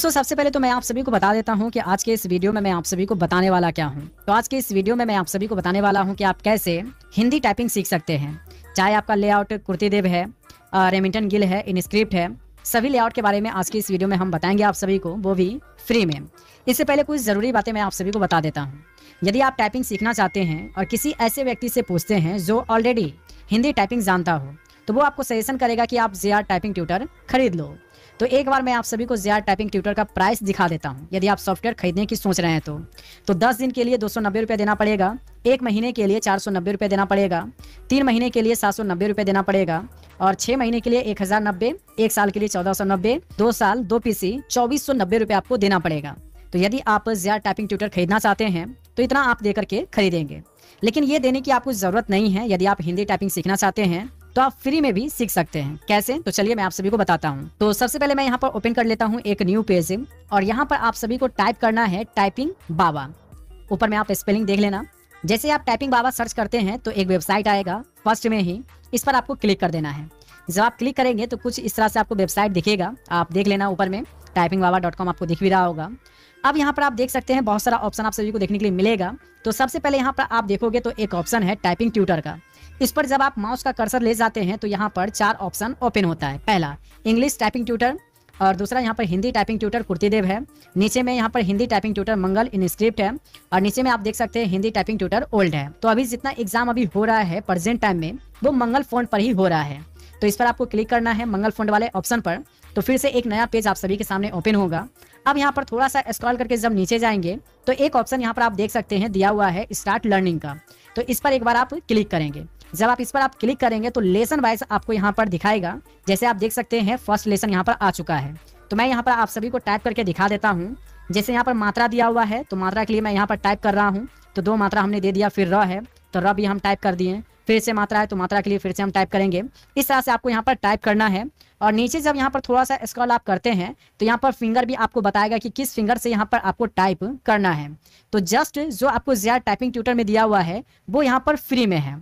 सो so, सबसे पहले तो मैं आप सभी को बता देता हूँ कि आज के इस वीडियो में मैं आप सभी को बताने वाला क्या हूँ तो आज के इस वीडियो में मैं आप सभी को बताने वाला हूँ कि आप कैसे हिंदी टाइपिंग सीख सकते हैं चाहे आपका लेआउट कुर्ती देव है रेमिंटन गिल है इनस्क्रिप्ट है सभी लेआउट के बारे में आज के इस वीडियो में हम बताएंगे आप सभी को वो भी फ्री में इससे पहले कुछ ज़रूरी बातें मैं आप सभी को बता देता हूँ यदि आप टाइपिंग सीखना चाहते हैं और किसी ऐसे व्यक्ति से पूछते हैं जो ऑलरेडी हिंदी टाइपिंग जानता हो तो वो आपको सजेशन करेगा कि आप जे टाइपिंग ट्यूटर खरीद लो तो एक बार मैं आप सभी को ज्यादा टाइपिंग ट्यूटर का प्राइस दिखा देता हूँ यदि आप सॉफ्टवेयर खरीदने की सोच रहे हैं तो तो 10 दिन के लिए दो सौ देना पड़ेगा एक महीने के लिए चार सौ देना पड़ेगा तीन महीने के लिए सात सौ देना पड़ेगा और छः महीने के लिए एक हज़ार नब्बे एक साल के लिए चौदह सौ नब्बे दो साल दो पीसी चौबीस सौ नब्बे रुपये आपको देना पड़ेगा तो यदि आप ज्यादा टाइपिंग ट्यूटर खरीदना चाहते हैं तो इतना आप दे करके खरीदेंगे लेकिन ये देने की आपको ज़रूरत नहीं है यदि आप हिंदी टाइपिंग सीखना चाहते हैं तो आप फ्री में भी सीख सकते हैं कैसे तो चलिए मैं आप सभी को बताता हूँ तो सबसे पहले मैं यहाँ पर ओपन कर लेता हूँ एक न्यू पेज और यहाँ पर आप सभी को टाइप करना है टाइपिंग बाबा ऊपर में आप स्पेलिंग देख लेना जैसे आप टाइपिंग बाबा सर्च करते हैं तो एक वेबसाइट आएगा फर्स्ट में ही इस पर आपको क्लिक कर देना है जब आप क्लिक करेंगे तो कुछ इस तरह से आपको वेबसाइट दिखेगा आप देख लेना ऊपर में टाइपिंग बाबा डॉट कॉम आपको दिख भी रहा होगा अब यहाँ पर आप देख सकते हैं बहुत सारा ऑप्शन आप सभी को देखने के लिए मिलेगा तो सबसे पहले यहाँ पर आप देखोगे तो एक ऑप्शन है टाइपिंग ट्यूटर का इस पर जब आप माउस का कर्सर ले जाते हैं तो यहाँ पर चार ऑप्शन ओपन होता है पहला इंग्लिश टाइपिंग ट्यूटर और दूसरा यहाँ पर हिंदी टाइपिंग ट्यूटर कुर्तीदेव है नीचे में यहाँ पर Hindi typing tutor Mangal InScript है और नीचे में आप देख सकते हैं हिंदी टाइपिंग ट्यूटर ओल्ड है तो अभी जितना एग्जाम अभी हो रहा है प्रेजेंट टाइम में वो मंगल फोन पर ही हो रहा है तो इस पर आपको क्लिक करना है मंगल फोन वाले ऑप्शन पर तो फिर से एक नया पेज आप सभी के सामने ओपन होगा अब यहाँ पर थोड़ा सा स्क्रॉल करके जब नीचे जाएंगे तो एक ऑप्शन यहाँ पर आप देख सकते हैं दिया हुआ है स्टार्ट लर्निंग का तो इस पर एक बार आप क्लिक करेंगे जब आप इस पर आप क्लिक करेंगे तो लेसन वाइज आपको यहाँ पर दिखाएगा जैसे आप देख सकते हैं फर्स्ट लेसन यहाँ पर आ चुका है तो मैं यहाँ पर आप सभी को टाइप करके दिखा देता हूँ जैसे यहाँ पर मात्रा दिया हुआ है तो मात्रा के लिए मैं यहाँ पर टाइप कर रहा हूँ तो दो मात्रा हमने दे दिया फिर र है तो र भी हम टाइप कर दिए फिर से मात्रा है तो मात्रा के लिए फिर से हम टाइप करेंगे इस तरह से आपको यहाँ पर टाइप करना है और नीचे जब यहाँ पर थोड़ा सा स्क्रॉल आप करते हैं तो यहाँ पर फिंगर भी आपको बताएगा कि किस फिंगर से यहाँ पर आपको टाइप करना है तो जस्ट जो आपको ज्यादा टाइपिंग ट्यूटर में दिया हुआ है वो यहाँ पर फ्री में है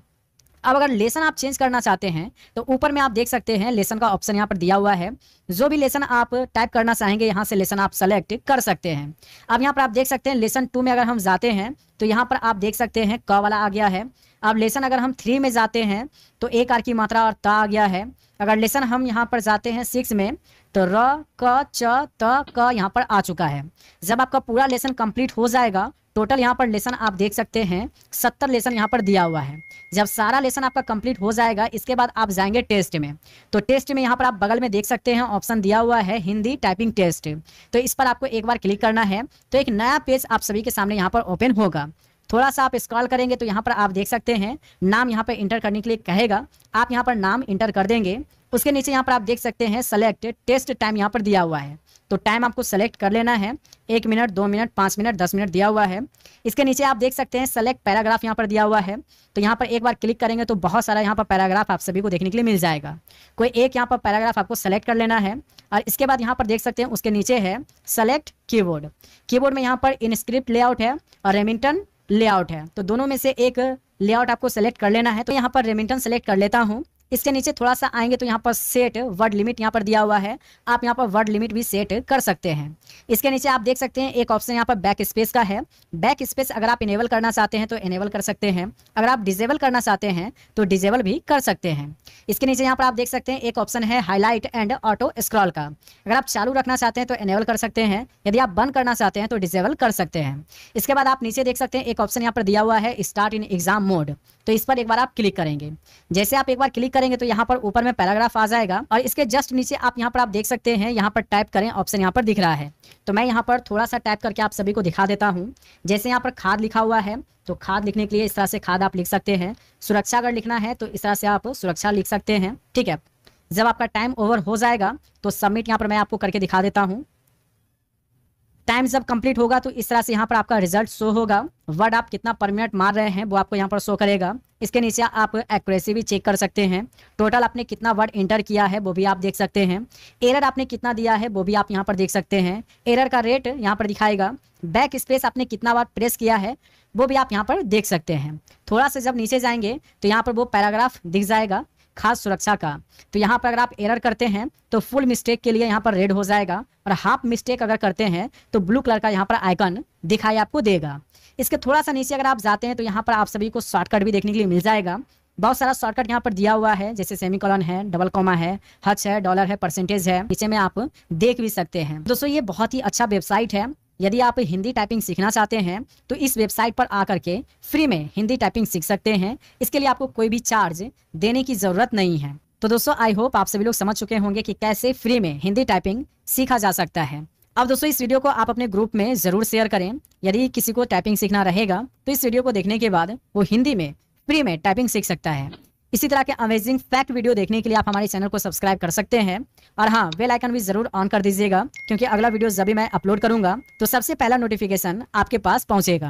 अब अगर लेसन आप चेंज करना चाहते हैं तो ऊपर में आप देख सकते हैं लेसन का ऑप्शन यहाँ पर दिया हुआ है जो भी लेसन आप टाइप करना चाहेंगे यहाँ से लेसन आप सेलेक्ट कर सकते हैं अब यहाँ पर आप देख सकते हैं लेसन टू में अगर हम जाते हैं तो यहाँ पर आप देख सकते हैं क वाला आ गया है अब लेसन अगर हम थ्री में जाते हैं तो एक आर की मात्रा और त आ गया है अगर लेसन हम यहाँ पर जाते हैं सिक्स में तो र क च त क यहाँ पर आ चुका है जब आपका पूरा लेसन कंप्लीट हो जाएगा टोटल यहाँ पर लेसन आप देख सकते हैं सत्तर लेसन यहाँ पर दिया हुआ है जब सारा लेसन आपका कंप्लीट हो जाएगा इसके बाद आप जाएंगे टेस्ट में तो टेस्ट में यहाँ पर आप बगल में देख सकते हैं ऑप्शन दिया हुआ है हिंदी टाइपिंग टेस्ट तो इस पर आपको एक बार क्लिक करना है तो एक नया पेज आप सभी के सामने यहाँ पर ओपन होगा थोड़ा सा आप स्क्रॉल करेंगे तो यहाँ पर आप देख सकते हैं नाम यहाँ पर इंटर करने के लिए कहेगा आप यहाँ पर नाम इंटर कर देंगे उसके नीचे यहाँ पर आप देख सकते हैं सेलेक्ट टेस्ट टाइम यहाँ पर दिया हुआ है तो टाइम आपको सेलेक्ट कर लेना है एक मिनट दो मिनट पाँच मिनट दस मिनट दिया हुआ है इसके नीचे आप देख सकते हैं सेलेक्ट पैराग्राफ यहाँ पर दिया हुआ है तो यहाँ पर एक बार क्लिक करेंगे तो बहुत सारा यहाँ पर पैराग्राफ आप सभी को देखने के लिए मिल जाएगा कोई एक यहाँ पर पैराग्राफ आपको सेलेक्ट कर लेना है और इसके बाद यहाँ पर देख सकते हैं उसके नीचे है सेलेक्ट कीबोर्ड कीबोर्ड में यहाँ पर इनस्क्रिप्ट लेआउट है और रेमिंटन लेआउट है तो दोनों में से एक लेआउट आपको सेलेक्ट कर लेना है तो यहाँ पर रेमिंटन सेलेक्ट कर लेता हूँ इसके नीचे थोड़ा सा आएंगे तो यहाँ पर सेट वर्ड लिमिट यहाँ पर दिया हुआ है आप यहाँ पर वर्ड लिमिट भी सेट कर सकते हैं इसके नीचे आप देख सकते हैं एक ऑप्शन यहाँ पर बैक स्पेस का है बैक स्पेस अगर आप इनेबल करना चाहते हैं तो इनेबल कर सकते हैं अगर आप डिजेबल करना चाहते हैं तो डिजेबल भी कर सकते हैं इसके नीचे यहाँ पर आप देख सकते हैं एक ऑप्शन है हाईलाइट एंड ऑटो स्क्रॉल का अगर आप चालू रखना चाहते हैं तो इनेबल कर सकते हैं यदि आप बंद करना चाहते हैं तो डिजेबल कर सकते हैं इसके बाद आप नीचे देख सकते हैं एक ऑप्शन यहाँ पर दिया हुआ है स्टार्ट इन एग्जाम मोड तो इस पर एक बार आप क्लिक करेंगे जैसे आप एक बार क्लिक करेंगे तो यहाँ पर ऊपर में पैराग्राफ आ जाएगा और इसके जस्ट नीचे आप यहाँ पर आप देख सकते हैं यहाँ पर टाइप करें ऑप्शन यहाँ पर दिख रहा है तो मैं यहाँ पर थोड़ा सा टाइप करके आप सभी को दिखा देता हूँ जैसे यहाँ पर खाद लिखा हुआ है तो खाद लिखने के लिए इस तरह से खाद आप लिख सकते हैं सुरक्षा अगर लिखना है तो इस तरह से आप सुरक्षा लिख सकते हैं ठीक है जब आपका टाइम ओवर हो जाएगा तो सबमिट यहाँ पर मैं आपको करके दिखा देता हूँ टाइम जब कंप्लीट होगा तो इस तरह से यहाँ पर आपका रिजल्ट शो होगा वर्ड आप कितना पर मिनट मार रहे हैं वो आपको यहाँ पर शो करेगा इसके नीचे आप एक्यूरेसी भी चेक कर सकते हैं टोटल आपने कितना वर्ड इंटर किया है वो भी आप देख सकते हैं एरर आपने कितना दिया है वो भी आप यहाँ पर देख सकते हैं एरर का रेट यहाँ पर दिखाएगा बैक स्पेस आपने कितना बार प्रेस किया है वो भी आप यहाँ पर देख सकते हैं थोड़ा सा जब नीचे जाएंगे तो यहाँ पर वो पैराग्राफ दिख जाएगा खास सुरक्षा का तो यहाँ पर अगर आप एरर करते हैं तो फुल मिस्टेक के लिए यहाँ पर रेड हो जाएगा और हाफ मिस्टेक अगर करते हैं तो ब्लू कलर का यहाँ पर आइकन दिखाई आपको देगा इसके थोड़ा सा नीचे अगर आप जाते हैं तो यहाँ पर आप सभी को शॉर्टकट भी देखने के लिए मिल जाएगा बहुत सारा शॉर्टकट यहाँ पर दिया हुआ है जैसे सेमी कॉलन है डबल कॉमा है हच है डॉलर है परसेंटेज है नीचे में आप देख भी सकते हैं दोस्तों ये बहुत ही अच्छा वेबसाइट है यदि आप हिंदी टाइपिंग सीखना चाहते हैं तो इस वेबसाइट पर आकर के फ्री में हिंदी टाइपिंग सीख सकते हैं इसके लिए आपको कोई भी चार्ज देने की ज़रूरत नहीं है तो दोस्तों आई होप आप सभी लोग समझ चुके होंगे कि कैसे फ्री में हिंदी टाइपिंग सीखा जा सकता है अब दोस्तों इस वीडियो को आप अपने ग्रुप में ज़रूर शेयर करें यदि किसी को टाइपिंग सीखना रहेगा तो इस वीडियो को देखने के बाद वो हिंदी में फ्री में टाइपिंग सीख सकता है इसी तरह के अमेजिंग फैक्ट वीडियो देखने के लिए आप हमारे चैनल को सब्सक्राइब कर सकते हैं और हाँ बेल भी जरूर ऑन कर दीजिएगा क्योंकि अगला वीडियो जब भी मैं अपलोड करूंगा तो सबसे पहला नोटिफिकेशन आपके पास पहुंचेगा